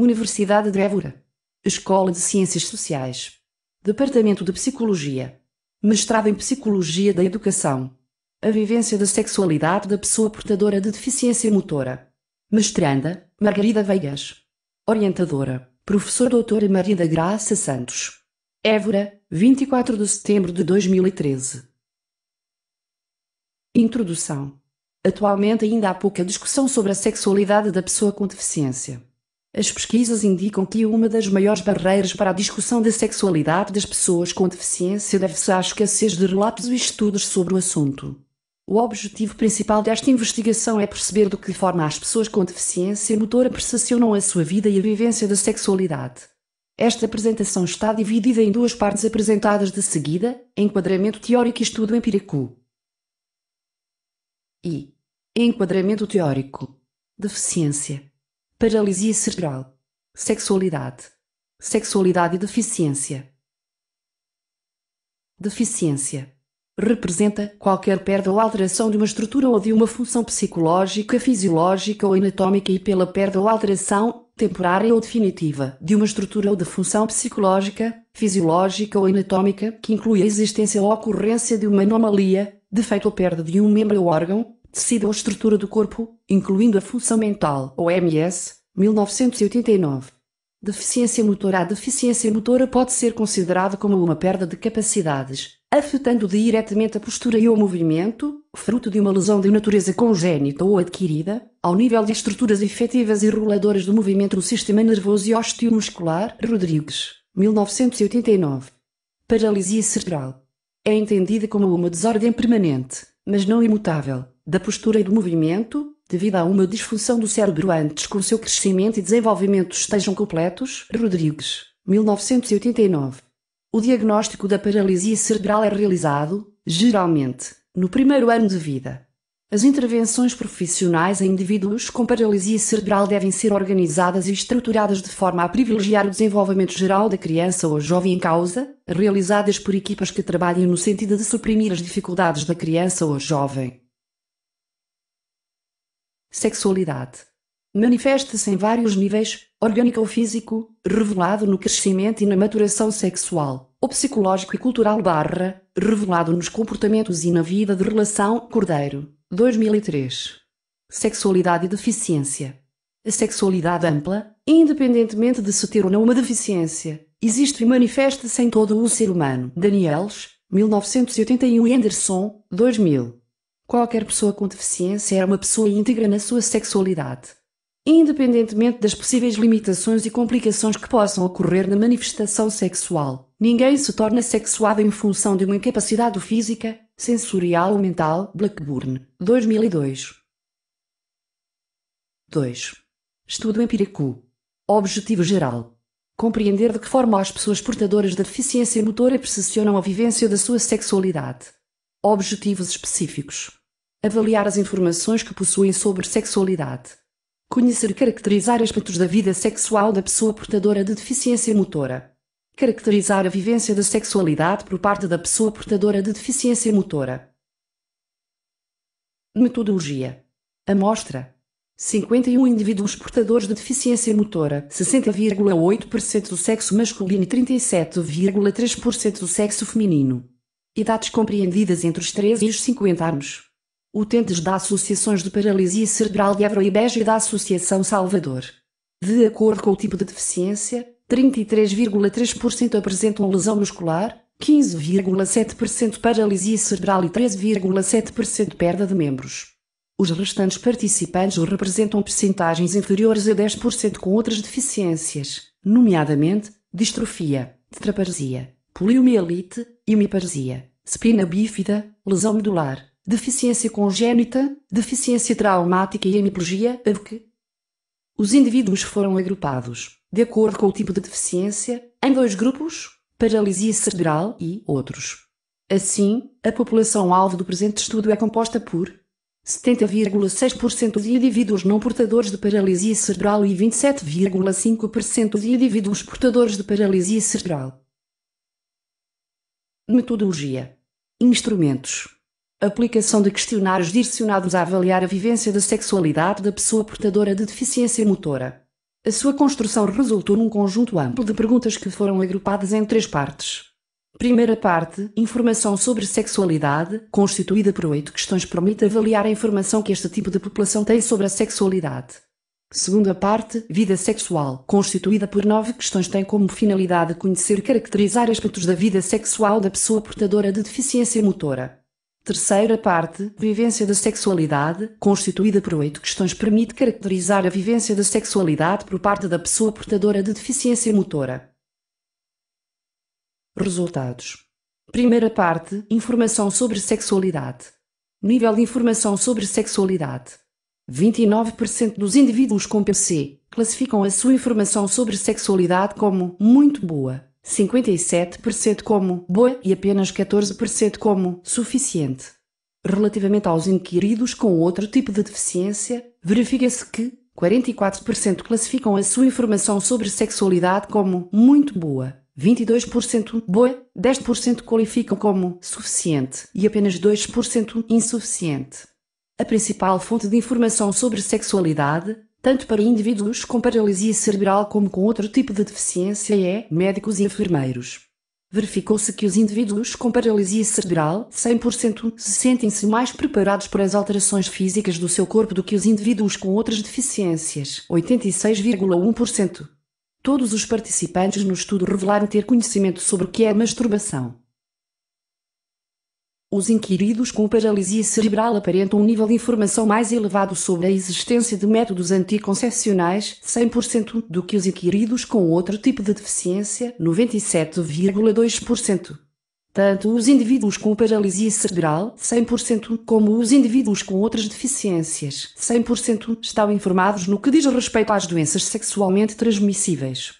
Universidade de Évora, Escola de Ciências Sociais, Departamento de Psicologia, Mestrado em Psicologia da Educação, A Vivência da Sexualidade da Pessoa Portadora de Deficiência Motora, Mestranda, Margarida Veigas, Orientadora, Professor Doutora Maria da Graça Santos, Évora, 24 de setembro de 2013. Introdução. Atualmente ainda há pouca discussão sobre a sexualidade da pessoa com deficiência. As pesquisas indicam que uma das maiores barreiras para a discussão da sexualidade das pessoas com deficiência deve-se à escassez de relatos e estudos sobre o assunto. O objetivo principal desta investigação é perceber de que forma as pessoas com deficiência motora percepcionam a sua vida e a vivência da sexualidade. Esta apresentação está dividida em duas partes apresentadas de seguida: enquadramento teórico e estudo empírico. E enquadramento teórico. Deficiência paralisia cerebral, sexualidade, sexualidade e deficiência. Deficiência representa qualquer perda ou alteração de uma estrutura ou de uma função psicológica, fisiológica ou anatômica e pela perda ou alteração, temporária ou definitiva, de uma estrutura ou de função psicológica, fisiológica ou anatômica, que inclui a existência ou ocorrência de uma anomalia, defeito ou perda de um membro ou órgão, Tecido ou estrutura do corpo, incluindo a função mental, ou MS, 1989. Deficiência motora A deficiência motora pode ser considerada como uma perda de capacidades, afetando diretamente a postura e o movimento, fruto de uma lesão de natureza congénita ou adquirida, ao nível de estruturas efetivas e reguladoras do movimento do sistema nervoso e osteomuscular. Rodrigues, 1989. Paralisia cerebral. É entendida como uma desordem permanente, mas não imutável, da postura e do movimento, devido a uma disfunção do cérebro antes que o seu crescimento e desenvolvimento estejam completos. Rodrigues, 1989. O diagnóstico da paralisia cerebral é realizado, geralmente, no primeiro ano de vida. As intervenções profissionais a indivíduos com paralisia cerebral devem ser organizadas e estruturadas de forma a privilegiar o desenvolvimento geral da criança ou jovem em causa, realizadas por equipas que trabalhem no sentido de suprimir as dificuldades da criança ou jovem. Sexualidade. Manifesta-se em vários níveis, orgânico ou físico, revelado no crescimento e na maturação sexual, ou psicológico e cultural barra, revelado nos comportamentos e na vida de relação Cordeiro, 2003. Sexualidade e deficiência. A sexualidade ampla, independentemente de se ter ou não uma deficiência, existe e manifesta-se em todo o ser humano. Daniels, 1981 e Anderson, 2000. Qualquer pessoa com deficiência é uma pessoa íntegra na sua sexualidade. Independentemente das possíveis limitações e complicações que possam ocorrer na manifestação sexual, ninguém se torna sexuado em função de uma incapacidade física, sensorial ou mental. Blackburn, 2002. 2. Estudo empírico. Objetivo geral. Compreender de que forma as pessoas portadoras de deficiência motora percepcionam a vivência da sua sexualidade. Objetivos específicos. Avaliar as informações que possuem sobre sexualidade. Conhecer e caracterizar aspectos da vida sexual da pessoa portadora de deficiência motora. Caracterizar a vivência da sexualidade por parte da pessoa portadora de deficiência motora. Metodologia. Amostra. 51 indivíduos portadores de deficiência motora, 60,8% do sexo masculino e 37,3% do sexo feminino. Idades compreendidas entre os 13 e os 50 anos utentes da Associações de Paralisia Cerebral de Évora e Beja e da Associação Salvador. De acordo com o tipo de deficiência, 33,3% apresentam lesão muscular, 15,7% paralisia cerebral e 13,7% perda de membros. Os restantes participantes representam percentagens inferiores a 10% com outras deficiências, nomeadamente distrofia, tetraparesia, poliomielite, hemiparesia, espina bífida, lesão medular, deficiência congénita, deficiência traumática e hemiplegia, a que os indivíduos foram agrupados, de acordo com o tipo de deficiência, em dois grupos, paralisia cerebral e outros. Assim, a população-alvo do presente estudo é composta por 70,6% de indivíduos não portadores de paralisia cerebral e 27,5% de indivíduos portadores de paralisia cerebral. Metodologia: Instrumentos Aplicação de questionários direcionados a avaliar a vivência da sexualidade da pessoa portadora de deficiência motora. A sua construção resultou num conjunto amplo de perguntas que foram agrupadas em três partes. Primeira parte, informação sobre sexualidade, constituída por oito questões, permite avaliar a informação que este tipo de população tem sobre a sexualidade. Segunda parte, vida sexual, constituída por nove questões, tem como finalidade conhecer e caracterizar aspectos da vida sexual da pessoa portadora de deficiência motora. Terceira parte, vivência da sexualidade, constituída por oito questões, permite caracterizar a vivência da sexualidade por parte da pessoa portadora de deficiência motora. Resultados. Primeira parte, informação sobre sexualidade. Nível de informação sobre sexualidade. 29% dos indivíduos com PC classificam a sua informação sobre sexualidade como muito boa, 57% como boa e apenas 14% como suficiente. Relativamente aos inquiridos com outro tipo de deficiência, verifica-se que 44% classificam a sua informação sobre sexualidade como muito boa, 22% boa, 10% qualificam como suficiente e apenas 2% insuficiente. A principal fonte de informação sobre sexualidade tanto para indivíduos com paralisia cerebral como com outro tipo de deficiência é médicos e enfermeiros. Verificou-se que os indivíduos com paralisia cerebral 100% se sentem-se mais preparados para as alterações físicas do seu corpo do que os indivíduos com outras deficiências, 86,1%. Todos os participantes no estudo revelaram ter conhecimento sobre o que é masturbação. Os inquiridos com paralisia cerebral aparentam um nível de informação mais elevado sobre a existência de métodos anticoncepcionais, 100%, do que os inquiridos com outro tipo de deficiência, 97,2%. Tanto os indivíduos com paralisia cerebral, 100%, como os indivíduos com outras deficiências, 100%, estão informados no que diz respeito às doenças sexualmente transmissíveis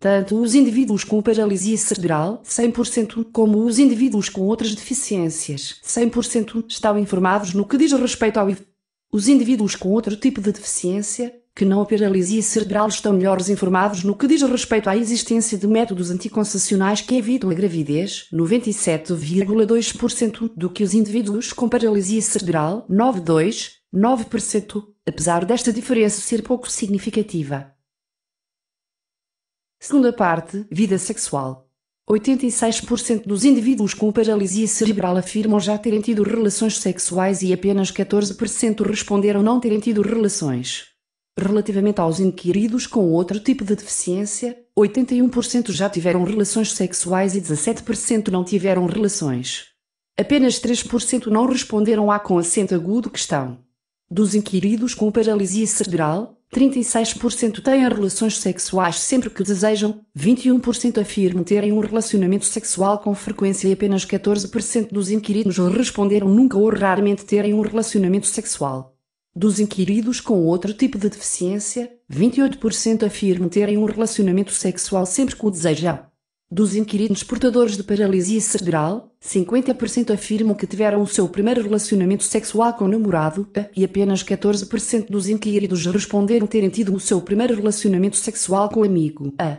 tanto os indivíduos com paralisia cerebral, 100%, como os indivíduos com outras deficiências, 100%, estão informados no que diz respeito ao IV. Os indivíduos com outro tipo de deficiência, que não a paralisia cerebral, estão melhores informados no que diz respeito à existência de métodos anticoncepcionais que evitam a gravidez, 97,2%, do que os indivíduos com paralisia cerebral, 9,2%, apesar desta diferença ser pouco significativa. Segunda parte, vida sexual. 86% dos indivíduos com paralisia cerebral afirmam já terem tido relações sexuais e apenas 14% responderam não terem tido relações. Relativamente aos inquiridos com outro tipo de deficiência, 81% já tiveram relações sexuais e 17% não tiveram relações. Apenas 3% não responderam à com acento agudo questão. Dos inquiridos com paralisia cerebral, 36% têm relações sexuais sempre que desejam, 21% afirmam terem um relacionamento sexual com frequência e apenas 14% dos inquiridos responderam nunca ou raramente terem um relacionamento sexual. Dos inquiridos com outro tipo de deficiência, 28% afirmam terem um relacionamento sexual sempre que o desejam. Dos inquiridos portadores de paralisia cerebral, 50% afirmam que tiveram o seu primeiro relacionamento sexual com o namorado, eh, e apenas 14% dos inquiridos responderam terem tido o seu primeiro relacionamento sexual com o amigo. A. Eh,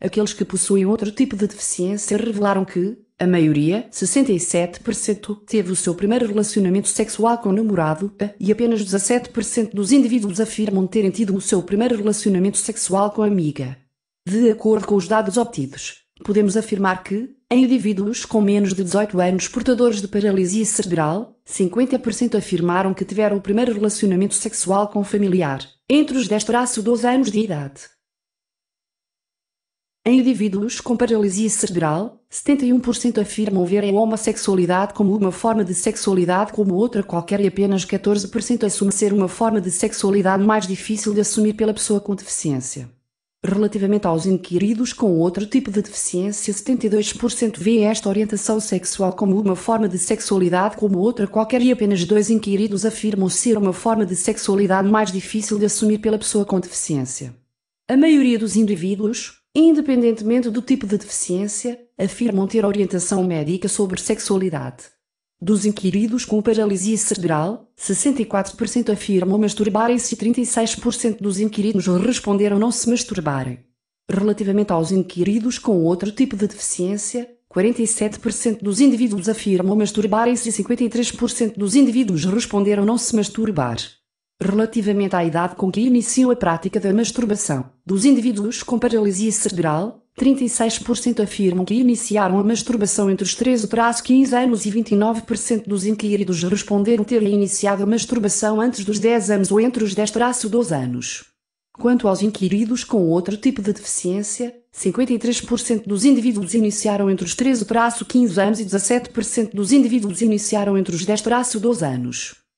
aqueles que possuem outro tipo de deficiência revelaram que, a maioria, 67%, teve o seu primeiro relacionamento sexual com o namorado, eh, e apenas 17% dos indivíduos afirmam terem tido o seu primeiro relacionamento sexual com a amiga. De acordo com os dados obtidos, podemos afirmar que, em indivíduos com menos de 18 anos portadores de paralisia cerebral, 50% afirmaram que tiveram o primeiro relacionamento sexual com um familiar, entre os 10 traço 12 anos de idade. Em indivíduos com paralisia cerebral, 71% afirmam ver a homossexualidade como uma forma de sexualidade como outra qualquer e apenas 14% assume ser uma forma de sexualidade mais difícil de assumir pela pessoa com deficiência. Relativamente aos inquiridos com outro tipo de deficiência, 72% vê esta orientação sexual como uma forma de sexualidade como outra qualquer e apenas dois inquiridos afirmam ser uma forma de sexualidade mais difícil de assumir pela pessoa com deficiência. A maioria dos indivíduos, independentemente do tipo de deficiência, afirmam ter orientação médica sobre sexualidade. Dos inquiridos com paralisia cerebral, 64% afirmam masturbarem-se e 36% dos inquiridos responderam não se masturbarem. Relativamente aos inquiridos com outro tipo de deficiência, 47% dos indivíduos afirmam masturbarem-se e 53% dos indivíduos responderam não se masturbar. Relativamente à idade com que iniciam a prática da masturbação, dos indivíduos com paralisia cerebral, 36% afirmam que iniciaram a masturbação entre os 13 para 15 anos e 29% dos inquiridos responderam ter iniciado a masturbação antes dos 10 anos ou entre os 10 para 12 anos. Quanto aos inquiridos com outro tipo de deficiência, 53% dos indivíduos iniciaram entre os 13 para 15 anos e 17% dos indivíduos iniciaram entre os 10 para 12 anos.